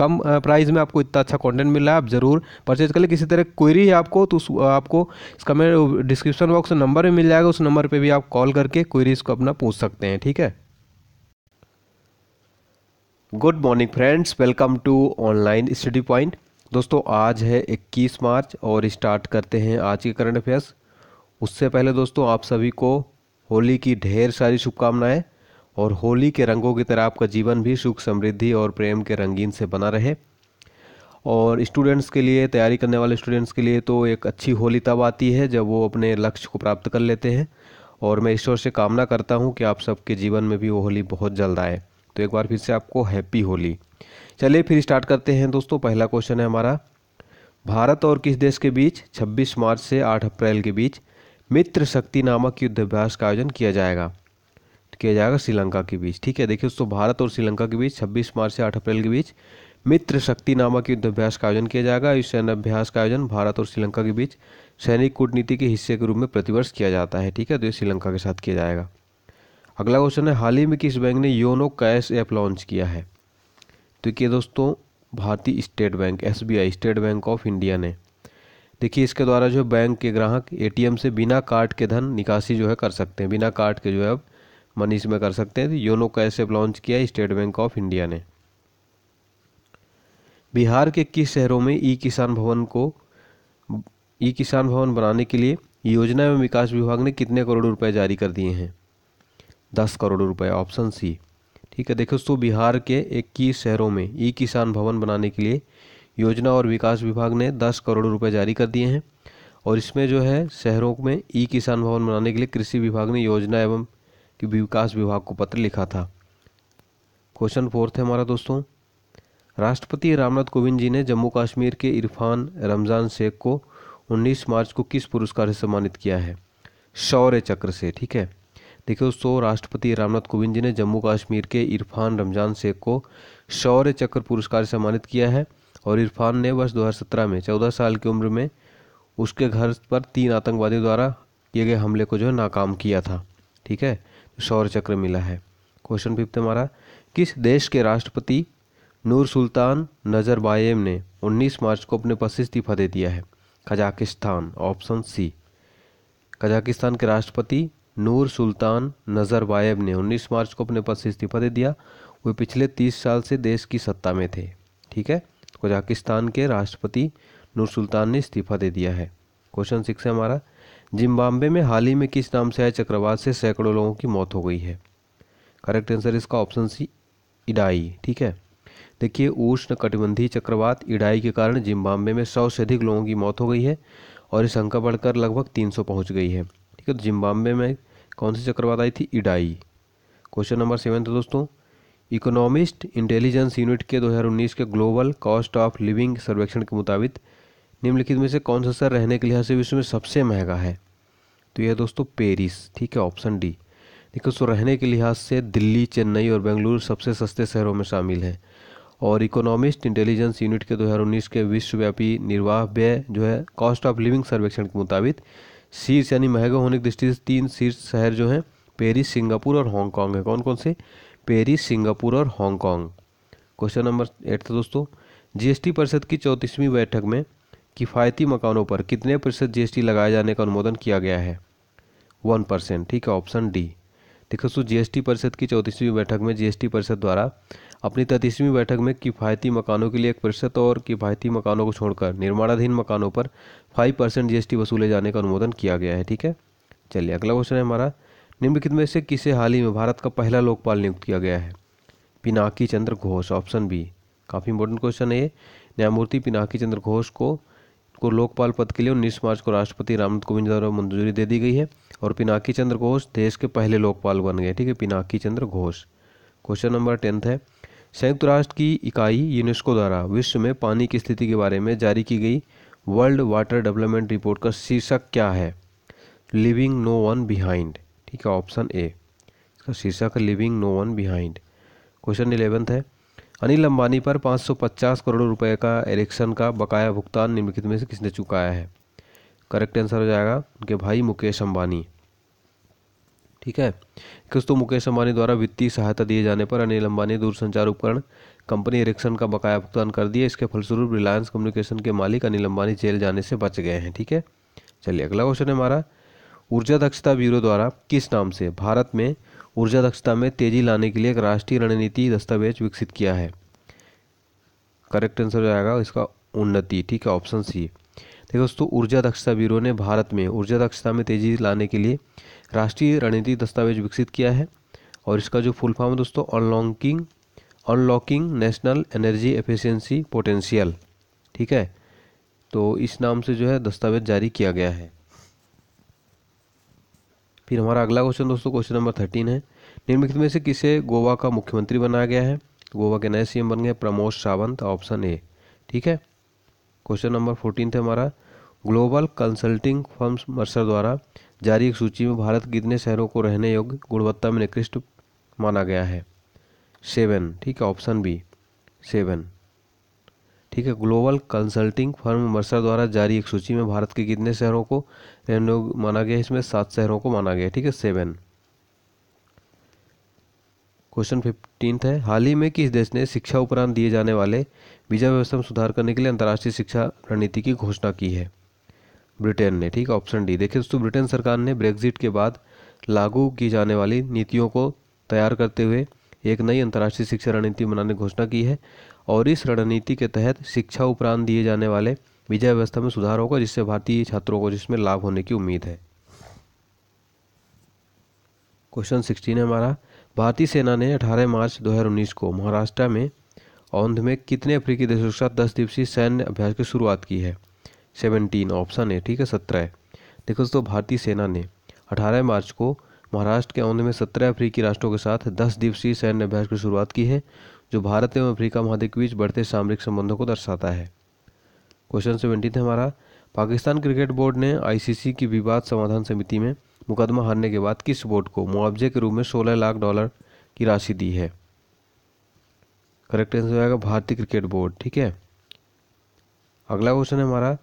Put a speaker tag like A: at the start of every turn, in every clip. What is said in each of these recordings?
A: कम price में आपको इतना अच्छा कंटेंट मिल रहा है आप ज़रूर परचेज कर लें किसी तरह क्वेरी है आपको तो आपको इसका मेरे डिस्क्रिप्शन बॉक्स नंबर भी मिल जाएगा उस नंबर पर भी आप कॉल करके क्वेरीज़ को अपना पूछ सकते हैं ठीक है good morning friends welcome to online study point दोस्तों आज है 21 मार्च और स्टार्ट करते हैं आज के करंट अफेयर्स उससे पहले दोस्तों आप सभी को होली की ढेर सारी शुभकामनाएं और होली के रंगों की तरह आपका जीवन भी सुख समृद्धि और प्रेम के रंगीन से बना रहे और स्टूडेंट्स के लिए तैयारी करने वाले स्टूडेंट्स के लिए तो एक अच्छी होली तब आती है जब वो अपने लक्ष्य को प्राप्त कर लेते हैं और मैं ईश्वर से कामना करता हूँ कि आप सबके जीवन में भी वो होली बहुत जल्द आए तो एक बार फिर से आपको हैप्पी होली चलिए फिर स्टार्ट करते हैं दोस्तों पहला क्वेश्चन है हमारा भारत और किस देश के बीच 26 मार्च से 8 अप्रैल के बीच मित्र शक्ति नामक युद्धाभ्यास का आयोजन किया जाएगा किया जाएगा श्रीलंका के बीच ठीक है देखिए दोस्तों भारत और श्रीलंका के बीच 26 मार्च से 8 अप्रैल के बीच मित्र शक्ति नामक युद्धाभ्यास का आयोजन किया जाएगा इस अभ्यास का आयोजन भारत और श्रीलंका के बीच सैनिक कूटनीति के हिस्से के रूप में प्रतिवर्ष किया जाता है ठीक है तो ये श्रीलंका के साथ किया जाएगा अगला क्वेश्चन है हाल ही में किस बैंक ने योनो कैश ऐप लॉन्च किया है तो ये दोस्तों भारतीय स्टेट बैंक एस स्टेट बैंक ऑफ इंडिया ने देखिए इसके द्वारा जो बैंक के ग्राहक ए से बिना कार्ड के धन निकासी जो है कर सकते हैं बिना कार्ड के जो है अब मनी इसमें कर सकते हैं तो योनो कैश ऐप लॉन्च किया स्टेट बैंक ऑफ इंडिया ने बिहार के किस शहरों में ई किसान भवन को ई किसान भवन बनाने के लिए योजना एवं विकास विभाग ने कितने करोड़ रुपए जारी कर दिए हैं दस करोड़ रुपए ऑप्शन सी ठीक है देखो दोस्तों बिहार के इक्कीस शहरों में ई किसान भवन बनाने के लिए योजना और विकास विभाग ने दस करोड़ रुपए जारी कर दिए हैं और इसमें जो है शहरों में ई किसान भवन बनाने के लिए कृषि विभाग ने योजना एवं कि विकास विभाग को पत्र लिखा था क्वेश्चन फोर्थ है हमारा दोस्तों राष्ट्रपति रामनाथ कोविंद जी ने जम्मू कश्मीर के इरफान रमज़ान शेख को 19 मार्च को किस पुरस्कार से सम्मानित किया है शौर्य चक्र से ठीक है देखिए दोस्तों राष्ट्रपति रामनाथ कोविंद जी ने जम्मू कश्मीर के इरफान रमज़ान शेख को शौर्य चक्र पुरस्कार से सम्मानित किया है और इरफान ने वर्ष 2017 में 14 साल की उम्र में उसके घर पर तीन आतंकवादियों द्वारा किए गए हमले को जो है नाकाम किया था ठीक है शौर्य चक्र मिला है क्वेश्चन फिफ्थ हमारा किस देश के राष्ट्रपति नूर सुल्तान नजरबायम ने 19 मार्च को अपने पद से इस्तीफा दे दिया है कजाकिस्तान ऑप्शन सी कजाकिस्तान के राष्ट्रपति नूर सुल्तान नजरबायब ने 19 मार्च को अपने पद से इस्तीफा दे दिया वे पिछले 30 साल से देश की सत्ता में थे ठीक है कजाकिस्तान के राष्ट्रपति नूर सुल्तान ने इस्तीफा दे दिया है क्वेश्चन सिक्स है हमारा जिम्बाब्वे में हाल ही में किस नाम से आए चक्रवात से सैकड़ों लोगों की मौत हो गई है करेक्ट आंसर इसका ऑप्शन सी इडाई ठीक है देखिए उष्ण कटिबंधीय चक्रवात इडाई के कारण जिम्बाब्वे में सौ से अधिक लोगों की मौत हो गई है और इस अंक बढ़कर लगभग तीन सौ पहुँच गई है ठीक है तो जिम्बाब्वे में कौन सी चक्रवात आई थी इडाई क्वेश्चन नंबर सेवन था दोस्तों इकोनॉमिस्ट इंटेलिजेंस यूनिट के 2019 के ग्लोबल कॉस्ट ऑफ लिविंग सर्वेक्षण के मुताबिक निम्नलिखित में से कौन सा शहर रहने के लिहाज से विश्व में सबसे महंगा है तो यह दोस्तों पेरिस ठीक है ऑप्शन डी देखो सो रहने के लिहाज से दिल्ली चेन्नई और बेंगलुरु सबसे सस्ते शहरों में शामिल हैं और इकोनॉमिस्ट इंटेलिजेंस यूनिट के 2019 के विश्वव्यापी निर्वाह व्यय जो है कॉस्ट ऑफ लिविंग सर्वेक्षण के मुताबिक शीर्ष यानी महंगा होने की दृष्टि से तीन शीर्ष शहर जो हैं पेरिस सिंगापुर और हांगकॉन्ग है कौन कौन से पेरिस सिंगापुर और हांगकॉन्ग क्वेश्चन नंबर एट था दोस्तों जीएसटी परिषद की चौंतीसवीं बैठक में किफ़ायती मकानों पर कितने प्रतिशत जीएसटी लगाए जाने का अनुमोदन किया गया है वन परसेंट ठीक है ऑप्शन डी देखो सो जीएसटी परिषद की चौंतीसवीं बैठक में जीएसटी परिषद द्वारा अपनी तैंतीसवीं बैठक में किफ़ायती मकानों के लिए एक प्रतिशत और किफ़ायती मकानों को छोड़कर निर्माणाधीन मकानों पर फाइव परसेंट जी वसूले जाने का अनुमोदन किया गया है ठीक है चलिए अगला क्वेश्चन है हमारा निम्नलिखित में से किसे हाल ही में भारत का पहला लोकपाल नियुक्त किया गया है पिनाकी चंद्र घोष ऑप्शन बी काफ़ी इंपॉर्टेंट क्वेश्चन है ये न्यायमूर्ति पिनाकी चंद्र घोष को को लोकपाल पद के लिए उन्नीस मार्च को राष्ट्रपति रामनाथ कोविंद द्वारा मंजूरी दे दी गई है और पिनाकी चंद्र घोष देश के पहले लोकपाल बन गए ठीक है Pinaki Chandra Ghosh question number tenth है संयुक्त राष्ट्र की इकाई यूनेस्को द्वारा विश्व में पानी की स्थिति के बारे में जारी की गई वर्ल्ड वाटर डेवलपमेंट रिपोर्ट का शीर्षक क्या है लिविंग नो वन बिहाइंड ठीक है ऑप्शन ए इसका शीर्षक living no one behind question eleventh है अनिल अंबानी पर 550 करोड़ रुपए का एरिक्सन का बकाया भुगतान निम्नलिखित में से किसने चुकाया है करेक्ट आंसर हो जाएगा उनके भाई मुकेश अंबानी ठीक है किस तो मुकेश अंबानी द्वारा वित्तीय सहायता दिए जाने पर अनिल अंबानी दूरसंचार उपकरण कंपनी एरिक्सन का बकाया भुगतान कर दिया इसके फलस्वरूप रिलायंस कम्युनिकेशन के मालिक अनिल अंबानी जेल जाने से बच गए हैं ठीक है चलिए अगला क्वेश्चन है हमारा ऊर्जा दक्षता ब्यूरो द्वारा किस नाम से भारत में ऊर्जा दक्षता में तेजी लाने के लिए एक राष्ट्रीय रणनीति दस्तावेज विकसित किया है करेक्ट आंसर हो जाएगा इसका उन्नति ठीक है ऑप्शन सी देखो दोस्तों ऊर्जा दक्षता ब्यूरो ने भारत में ऊर्जा दक्षता में तेजी लाने के लिए राष्ट्रीय रणनीति दस्तावेज विकसित किया है और इसका जो फुल फॉर्म है दोस्तों unlocking unlocking national energy efficiency potential ठीक है तो इस नाम से जो है दस्तावेज जारी किया गया है फिर हमारा अगला क्वेश्चन दोस्तों क्वेश्चन नंबर थर्टीन है निम्नलिखित में से किसे गोवा का मुख्यमंत्री बनाया गया है गोवा के नए सीएम बन गए प्रमोद सावंत ऑप्शन ए ठीक है क्वेश्चन नंबर फोर्टीन थे हमारा ग्लोबल कंसल्टिंग फर्म्स मर्सर द्वारा जारी एक सूची में भारत कितने शहरों को रहने योग्य गुणवत्ता में निकृष्ट माना गया है सेवन ठीक है ऑप्शन बी सेवन ठीक है ग्लोबल कंसल्टिंग फर्म मर्सर द्वारा जारी एक सूची में भारत के कितने शहरों को रेनोग माना गया इसमें सात शहरों को माना गया ठीक है सेवन क्वेश्चन फिफ्टीन है हाल ही में किस देश ने शिक्षा उपरांत दिए जाने वाले वीजा व्यवस्था में सुधार करने के लिए अंतर्राष्ट्रीय शिक्षा रणनीति की घोषणा की है ब्रिटेन ने ठीक है ऑप्शन डी देखिए दोस्तों ब्रिटेन सरकार ने ब्रेग्जिट के बाद लागू की जाने वाली नीतियों को तैयार करते हुए एक नई अंतर्राष्ट्रीय शिक्षा रणनीति बनाने की घोषणा की है और इस रणनीति के तहत शिक्षा उपरांत दिए जाने वाले विजय व्यवस्था में सुधार होगा जिससे भारतीय छात्रों को जिसमें लाभ होने की उम्मीद है क्वेश्चन सिक्सटीन है हमारा भारतीय सेना ने 18 मार्च 2019 को महाराष्ट्र में औंध में कितने अफ्रीकी देशों के साथ दस दिवसीय सैन्य अभ्यास की शुरुआत की है सेवनटीन ऑप्शन है ठीक है सत्रह देखो दोस्तों भारतीय सेना ने अठारह मार्च को महाराष्ट्र के औंधे में सत्रह अफ्रीकी राष्ट्रों के साथ दस दिवसीय सैन्य अभ्यास की शुरुआत की है जो भारत एवं अफ्रीका महाद्वीप के बीच बढ़ते सामरिक संबंधों को दर्शाता है क्वेश्चन सेवेंटीन थे हमारा पाकिस्तान क्रिकेट बोर्ड ने आईसीसी की विवाद समाधान समिति में मुकदमा हारने के बाद किस बोर्ड को मुआवजे के रूप में 16 लाख डॉलर की राशि दी है करेक्ट आंसर आएगा भारतीय क्रिकेट बोर्ड ठीक है अगला क्वेश्चन है हमारा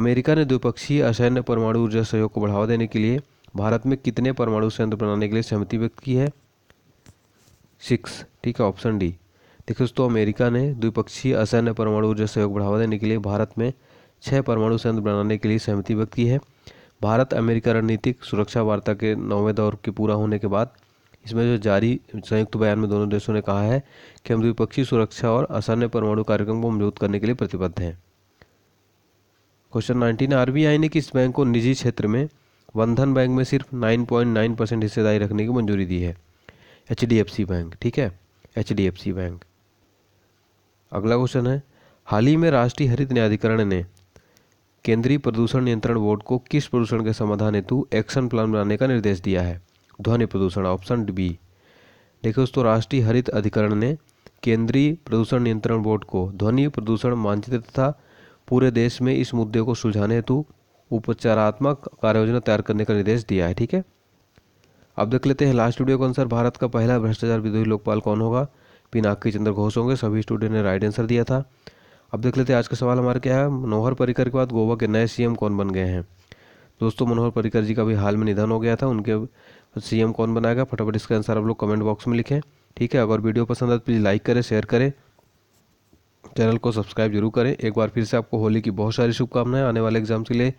A: अमेरिका ने द्विपक्षीय असैन्य परमाणु ऊर्जा सहयोग को बढ़ावा देने के लिए भारत में कितने परमाणु संयंत्र बनाने के लिए सहमति व्यक्त की है सिक्स ठीक है ऑप्शन डी देखिए दोस्तों अमेरिका ने द्विपक्षीय असैन्य परमाणु ऊर्जा सहयोग बढ़ावा देने के लिए भारत में छः परमाणु संयंत्र बनाने के लिए सहमति व्यक्त की है भारत अमेरिका रणनीतिक सुरक्षा वार्ता के नौवें दौर के पूरा होने के बाद इसमें जो जारी संयुक्त बयान में दोनों देशों ने कहा है कि हम द्विपक्षीय सुरक्षा और असैन्य परमाणु कार्यक्रम को मजबूत करने के लिए प्रतिबद्ध हैं क्वेश्चन नाइनटीन आर ने किस बैंक को निजी क्षेत्र में बंधन बैंक में सिर्फ 9.9 परसेंट हिस्सेदारी रखने की मंजूरी दी है एच बैंक ठीक है एच बैंक अगला क्वेश्चन है हाल ही में राष्ट्रीय हरित न्यायाधिकरण ने केंद्रीय प्रदूषण नियंत्रण बोर्ड को किस प्रदूषण के समाधान हेतु एक्शन प्लान बनाने का निर्देश दिया है ध्वनि प्रदूषण ऑप्शन बी देखिए दोस्तों राष्ट्रीय हरित अधिकरण ने केंद्रीय प्रदूषण नियंत्रण बोर्ड को ध्वनि प्रदूषण मानचित्र तथा पूरे देश में इस मुद्दे को सुलझाने हेतु उपचारात्मक कार्ययोजना तैयार करने का निर्देश दिया है ठीक है अब देख लेते हैं लास्ट वीडियो के अनुसार भारत का पहला भ्रष्टाचार विद्रोही लोकपाल कौन होगा पिनाकी चंद्र घोष होंगे सभी स्टूडेंट ने राइट आंसर दिया था अब देख लेते हैं आज का सवाल हमारा क्या है मनोहर पर्रिकर के बाद गोवा के नए सीएम कौन बन गए हैं दोस्तों मनोहर पर्रिकर जी का भी हाल में निधन हो गया था उनके सीएम कौन बनाएगा फटाफट इसका आंसर आप लोग कमेंट बॉक्स में लिखें ठीक है अगर वीडियो पसंद आए तो प्लीज़ लाइक करें शेयर करें चैनल को सब्सक्राइब जरूर करें एक बार फिर से आपको होली की बहुत सारी शुभकामनाएं आने वाले एग्जाम्स के लिए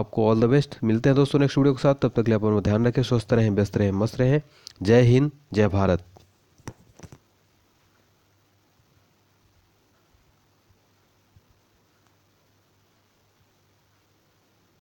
A: आपको ऑल द बेस्ट मिलते हैं दोस्तों नेक्स्ट वीडियो के साथ तब तक लिए अपन ध्यान रखें स्वस्थ रहें व्यस्त रहें मस्त रहें जय हिंद जय भारत